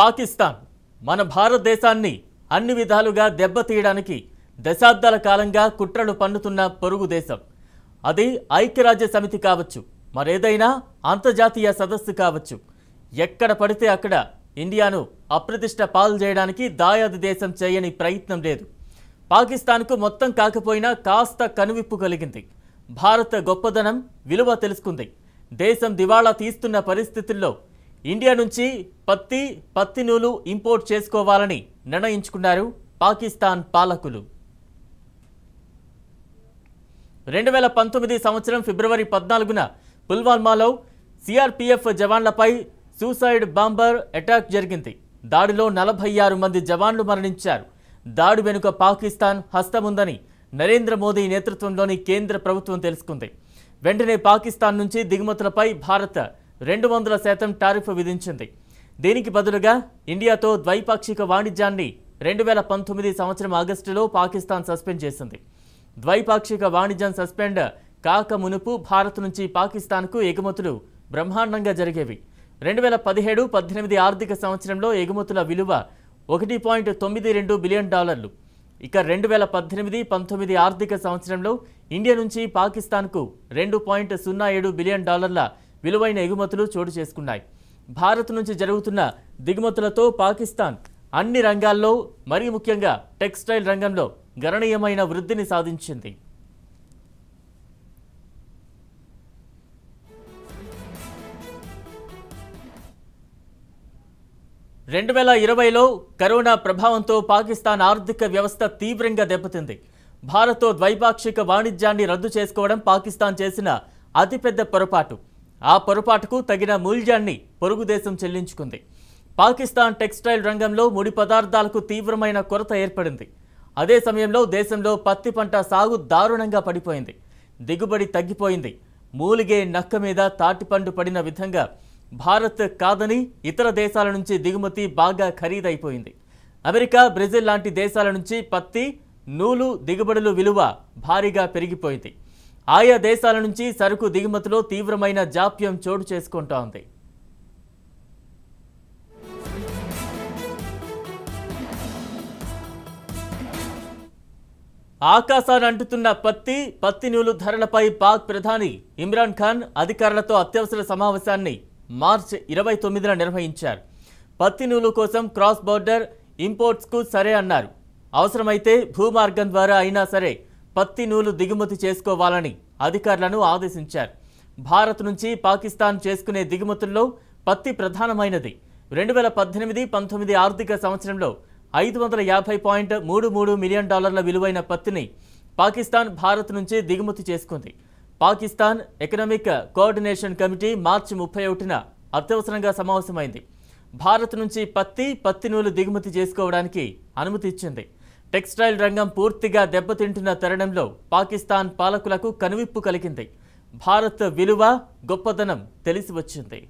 పాకిస్తాన్ మన భారతదేశాన్ని అన్ని విధాలుగా దెబ్బతీయడానికి దశాబ్దాల కాలంగా కుట్రలు పన్నుతున్న పొరుగు దేశం అది ఐక్యరాజ్య సమితి కావచ్చు మరేదైనా అంతర్జాతీయ సదస్సు కావచ్చు ఎక్కడ పడితే అక్కడ ఇండియాను అప్రతిష్ట పాలు చేయడానికి దాయాది దేశం చేయని ప్రయత్నం లేదు పాకిస్తాన్కు మొత్తం కాకపోయినా కాస్త కనువిప్పు కలిగింది భారత గొప్పదనం విలువ తెలుసుకుంది దేశం దివాళా తీస్తున్న పరిస్థితుల్లో ఇండియా నుంచి పత్తి పత్తి నూలు ఇంపోర్ట్ చేసుకోవాలని నిర్ణయించుకున్నారు పాకిస్తాన్ పాలకులు రెండు వేల పంతొమ్మిది సంవత్సరం ఫిబ్రవరి పద్నాలుగున పుల్వామాలో సిఆర్పిఎఫ్ జవాన్లపై సూసైడ్ బాంబర్ అటాక్ జరిగింది దాడిలో నలభై ఆరు మంది జవాన్లు మరణించారు దాడి వెనుక పాకిస్తాన్ హస్తముందని నరేంద్ర మోదీ నేతృత్వంలోని కేంద్ర ప్రభుత్వం తెలుసుకుంది వెంటనే పాకిస్తాన్ నుంచి దిగుమతులపై భారత్ రెండు వందల శాతం టారిఫ్ విధించింది దీనికి బదులుగా ఇండియాతో ద్వైపాక్షిక వాణిజ్యాన్ని రెండు వేల పంతొమ్మిది సంవత్సరం ఆగస్టులో పాకిస్తాన్ సస్పెండ్ చేసింది ద్వైపాక్షిక వాణిజ్యం సస్పెండ్ కాక మునుపు భారత్ నుంచి పాకిస్తాన్కు ఎగుమతులు బ్రహ్మాండంగా జరిగేవి రెండు వేల పదిహేడు పద్దెనిమిది ఆర్థిక సంవత్సరంలో ఎగుమతుల విలువ ఒకటి పాయింట్ తొమ్మిది రెండు బిలియన్ డాలర్లు ఇక రెండు వేల పద్దెనిమిది పంతొమ్మిది ఆర్థిక సంవత్సరంలో ఇండియా నుంచి పాకిస్తాన్కు రెండు పాయింట్ సున్నా ఏడు బిలియన్ డాలర్ల విలువైన ఎగుమతులు చోటు చేసుకున్నాయి భారత్ నుంచి జరుగుతున్న దిగుమతులతో పాకిస్తాన్ అన్ని రంగాల్లో మరీ ముఖ్యంగా టెక్స్టైల్ రంగంలో గణనీయమైన వృద్ధిని సాధించింది రెండు వేల ఇరవైలో కరోనా ప్రభావంతో పాకిస్తాన్ ఆర్థిక వ్యవస్థ తీవ్రంగా దెబ్బతింది భారత్తో ద్వైపాక్షిక వాణిజ్యాన్ని రద్దు చేసుకోవడం పాకిస్తాన్ చేసిన అతిపెద్ద పొరపాటు ఆ పొరపాటుకు తగిన మూల్యాన్ని పొరుగుదేశం చెల్లించుకుంది పాకిస్తాన్ టెక్స్టైల్ రంగంలో ముడి పదార్థాలకు తీవ్రమైన కొరత ఏర్పడింది అదే సమయంలో దేశంలో పత్తి పంట సాగు దారుణంగా పడిపోయింది దిగుబడి తగ్గిపోయింది మూలిగే నక్క మీద తాటిపండు పడిన విధంగా భారత్ కాదని ఇతర దేశాల నుంచి దిగుమతి బాగా ఖరీదైపోయింది అమెరికా బ్రెజిల్ లాంటి దేశాల నుంచి పత్తి నూలు దిగుబడులు విలువ భారీగా పెరిగిపోయింది ఆయా దేశాల నుంచి సరుకు దిగుమతిలో తీవ్రమైన జాప్యం చోటు చేసుకుంటోంది ఆకాశాన్ని అంటుతున్న పత్తి పత్తి నూలు ధరలపై పాక్ ప్రధాని ఇమ్రాన్ ఖాన్ అధికారులతో అత్యవసర సమావేశాన్ని మార్చి ఇరవై తొమ్మిదిన నిర్వహించారు పత్తి నూలు కోసం క్రాస్ బోర్డర్ ఇంపోర్ట్స్కు సరే అన్నారు అవసరమైతే భూమార్గం ద్వారా అయినా సరే పత్తి నూలు దిగుమతి చేసుకోవాలని అధికారులను ఆదేశించారు భారత్ నుంచి పాకిస్తాన్ చేసుకునే దిగుమతుల్లో పత్తి ప్రధానమైనది రెండు వేల పద్దెనిమిది పంతొమ్మిది ఆర్థిక సంవత్సరంలో ఐదు వందల యాభై పాయింట్ మూడు మూడు మిలియన్ డాలర్ల విలువైన పత్తిని పాకిస్తాన్ భారత్ నుంచి దిగుమతి చేసుకుంది పాకిస్తాన్ ఎకనామిక్ కోఆర్డినేషన్ కమిటీ మార్చి ముప్పై ఒకటిన అత్యవసరంగా సమావేశమైంది భారత్ నుంచి పత్తి పత్తి నూలు దిగుమతి చేసుకోవడానికి అనుమతి ఇచ్చింది టెక్స్టైల్ రంగం పూర్తిగా దెబ్బతింటున్న తరుణంలో పాకిస్తాన్ పాలకులకు కనువిప్పు కలిగింది భారత్ విలువ గొప్పదనం తెలిసి వచ్చింది